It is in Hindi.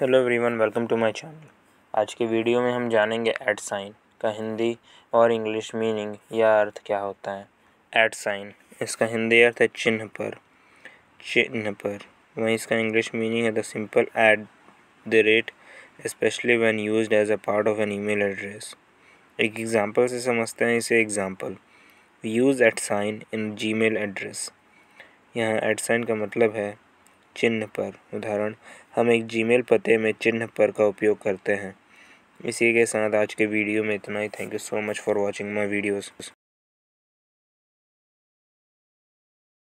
hello everyone welcome to my channel आज के वीडियो में हम जानेंगे एट साइन का हिंदी और इंग्लिश मीनिंग या अर्थ क्या होता है एट साइन इसका हिंदी अर्थ है चिन्ह पर चिन्ह पर वहीं इसका इंग्लिश मीनिंग है the simple at the rate specially when used as a part of N email address एक एग्जांपल से समझते हैं इसे example use eight sign in ji address यहाँ एट साइन का मतलब है चिन्ह पर उदाहरण हम एक जीमेल पते में चिन्ह पर का उपयोग करते हैं इसी के साथ आज के वीडियो में इतना ही thank you so much for watching my videos